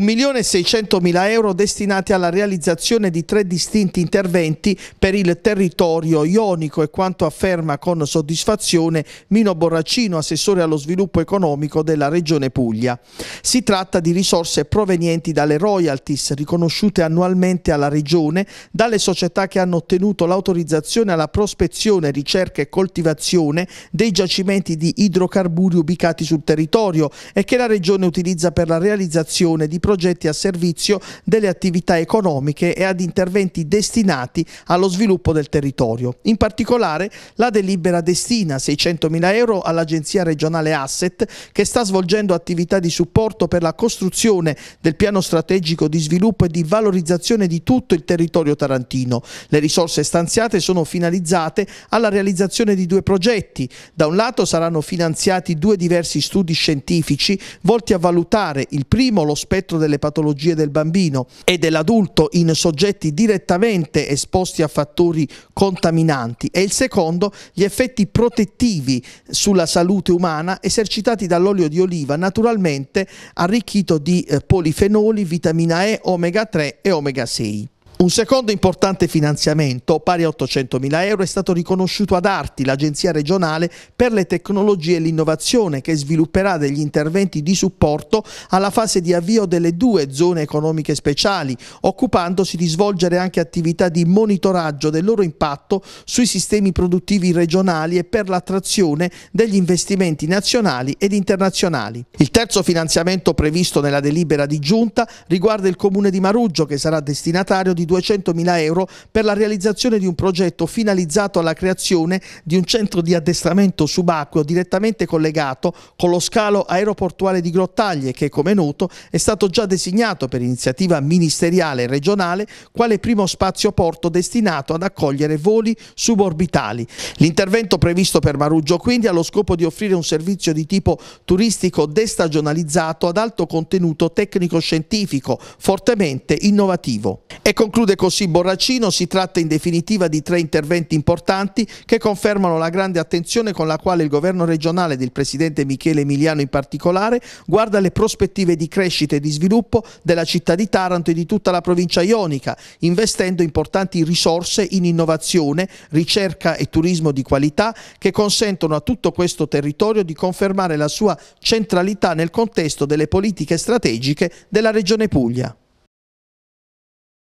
1.600.000 euro destinati alla realizzazione di tre distinti interventi per il territorio ionico e quanto afferma con soddisfazione Mino Borracino, assessore allo sviluppo economico della Regione Puglia. Si tratta di risorse provenienti dalle royalties riconosciute annualmente alla Regione, dalle società che hanno ottenuto l'autorizzazione alla prospezione, ricerca e coltivazione dei giacimenti di idrocarburi ubicati sul territorio e che la Regione utilizza per la realizzazione di progetti a servizio delle attività economiche e ad interventi destinati allo sviluppo del territorio. In particolare la delibera destina 600 mila euro all'Agenzia regionale Asset che sta svolgendo attività di supporto per la costruzione del piano strategico di sviluppo e di valorizzazione di tutto il territorio tarantino. Le risorse stanziate sono finalizzate alla realizzazione di due progetti. Da un lato saranno finanziati due diversi studi scientifici volti a valutare il primo lo spettro spettro delle patologie del bambino e dell'adulto in soggetti direttamente esposti a fattori contaminanti e il secondo gli effetti protettivi sulla salute umana esercitati dall'olio di oliva naturalmente arricchito di eh, polifenoli, vitamina E, omega 3 e omega 6. Un secondo importante finanziamento, pari a 800 mila euro, è stato riconosciuto ad Arti, l'Agenzia regionale per le tecnologie e l'innovazione, che svilupperà degli interventi di supporto alla fase di avvio delle due zone economiche speciali, occupandosi di svolgere anche attività di monitoraggio del loro impatto sui sistemi produttivi regionali e per l'attrazione degli investimenti nazionali ed internazionali. Il terzo finanziamento previsto nella delibera di giunta riguarda il comune di Maruggio, che sarà destinatario di 200.000 euro per la realizzazione di un progetto finalizzato alla creazione di un centro di addestramento subacqueo direttamente collegato con lo scalo aeroportuale di Grottaglie che, come noto, è stato già designato per iniziativa ministeriale regionale quale primo spazio porto destinato ad accogliere voli suborbitali. L'intervento previsto per Maruggio quindi ha lo scopo di offrire un servizio di tipo turistico destagionalizzato ad alto contenuto tecnico-scientifico, fortemente innovativo. E concluso. Conclude così Borracino, si tratta in definitiva di tre interventi importanti che confermano la grande attenzione con la quale il governo regionale del presidente Michele Emiliano in particolare guarda le prospettive di crescita e di sviluppo della città di Taranto e di tutta la provincia ionica, investendo importanti risorse in innovazione, ricerca e turismo di qualità che consentono a tutto questo territorio di confermare la sua centralità nel contesto delle politiche strategiche della Regione Puglia.